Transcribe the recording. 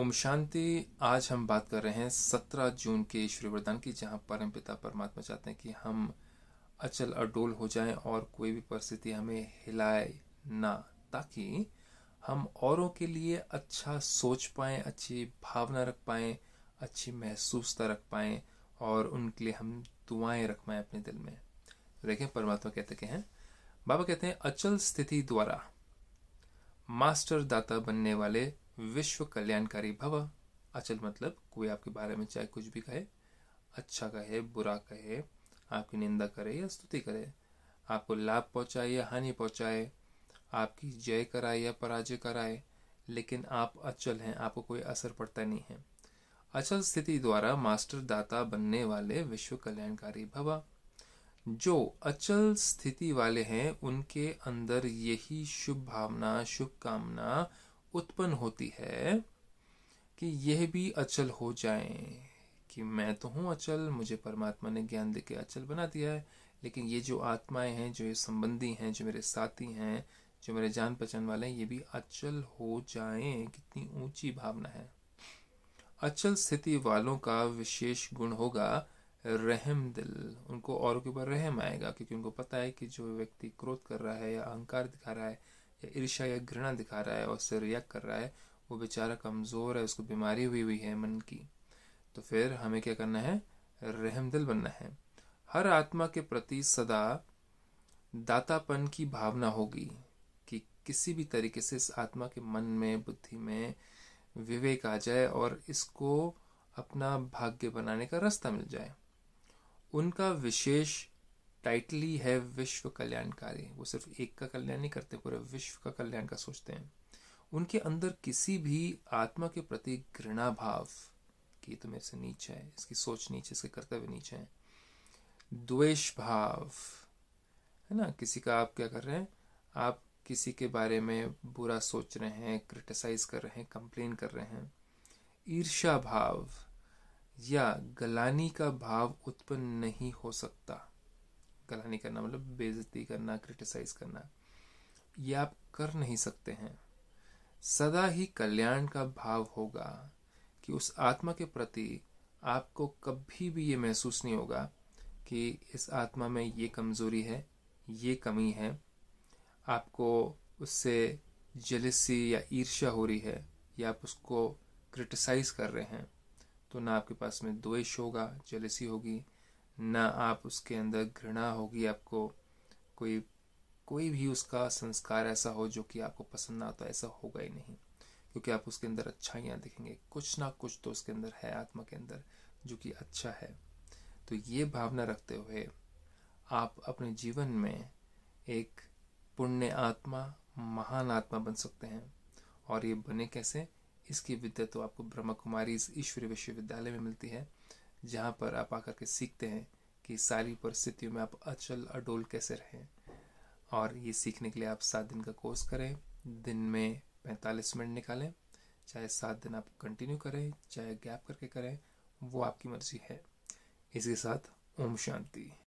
ओम शांति आज हम बात कर रहे हैं सत्रह जून के ईश्वरी वरदान की जहाँ परम पिता परमात्मा चाहते हैं कि हम अचल अडोल हो जाएं और कोई भी परिस्थिति हमें हिलाए ना ताकि हम औरों के लिए अच्छा सोच पाएं अच्छी भावना रख पाएं अच्छी महसूसता रख पाएं और उनके लिए हम दुआएं रख पाएं अपने दिल में देखें परमात्मा कहते के हैं बाबा कहते हैं अचल स्थिति द्वारा मास्टर दाता बनने वाले विश्व कल्याणकारी भव अचल मतलब कोई आपके बारे में चाहे कुछ भी कहे अच्छा कहे बुरा कहे आपकी निंदा करे या स्तुति करे आपको लाभ पहुंचाए या हानि पहुंचाए आपकी जय कराए या पराजय कराए लेकिन आप अचल हैं आपको कोई असर पड़ता नहीं है अचल स्थिति द्वारा मास्टर दाता बनने वाले विश्व कल्याणकारी भवा जो अचल स्थिति वाले हैं उनके अंदर यही शुभ भावना शुभ कामना उत्पन्न होती है कि यह भी अचल हो जाए कि मैं तो हूं अचल मुझे परमात्मा ने ज्ञान देके अचल बना दिया है लेकिन ये जो आत्माएं हैं जो ये संबंधी हैं जो मेरे साथी हैं जो मेरे जान पहचान वाले हैं ये भी अचल हो जाए कितनी ऊंची भावना है अचल स्थिति वालों का विशेष गुण होगा रहम दिल उनको औरों के ऊपर रहम आएगा क्योंकि उनको पता है कि जो व्यक्ति क्रोध कर रहा है या अहंकार दिखा रहा है ईर्षा या घृणा दिखा रहा है और उससे रिएक्ट कर रहा है वो बेचारा कमज़ोर है उसको बीमारी हुई हुई है मन की तो फिर हमें क्या करना है रहमदिल बनना है हर आत्मा के प्रति सदा दातापन की भावना होगी कि किसी भी तरीके से इस आत्मा के मन में बुद्धि में विवेक आ जाए और इसको अपना भाग्य बनाने का रास्ता मिल जाए उनका विशेष टाइटल ही है विश्व कल्याणकारी वो सिर्फ एक का कल्याण नहीं करते पूरे विश्व का कल्याण का सोचते हैं उनके अंदर किसी भी आत्मा के प्रति घृणा भाव कि तो मेरे से नीचे है इसकी सोच नीचे इसके कर्तव्य नीचे है द्वेष भाव है ना किसी का आप क्या कर रहे हैं आप किसी के बारे में बुरा सोच रहे हैं क्रिटिसाइज कर रहे हैं कंप्लेन कर रहे हैं ईर्षा भाव या गलानी का भाव उत्पन्न नहीं हो सकता नहीं करना मतलब बेजती करना क्रिटिसाइज करना ये आप कर नहीं सकते हैं सदा ही कल्याण का भाव होगा कि उस आत्मा के प्रति आपको कभी भी ये महसूस नहीं होगा कि इस आत्मा में ये कमज़ोरी है ये कमी है आपको उससे जलसी या ईर्ष्या हो रही है या आप उसको क्रिटिसाइज़ कर रहे हैं तो ना आपके पास में द्वेष होगा जलसी होगी ना आप उसके अंदर घृणा होगी आपको कोई कोई भी उसका संस्कार ऐसा हो जो कि आपको पसंद ना आता ऐसा होगा ही नहीं क्योंकि आप उसके अंदर अच्छाइयाँ देखेंगे कुछ ना कुछ तो उसके अंदर है आत्मा के अंदर जो कि अच्छा है तो ये भावना रखते हुए आप अपने जीवन में एक पुण्य आत्मा महान आत्मा बन सकते हैं और ये बने कैसे इसकी विद्या तो आपको ब्रह्मा कुमारी ईश्वरी विश्वविद्यालय में मिलती है जहाँ पर आप आकर के सीखते हैं कि सारी परिस्थितियों में आप अचल अडोल कैसे रहें और ये सीखने के लिए आप सात दिन का कोर्स करें दिन में पैंतालीस मिनट निकालें चाहे सात दिन आप कंटिन्यू करें चाहे गैप करके करें वो आपकी मर्जी है इसके साथ ओम शांति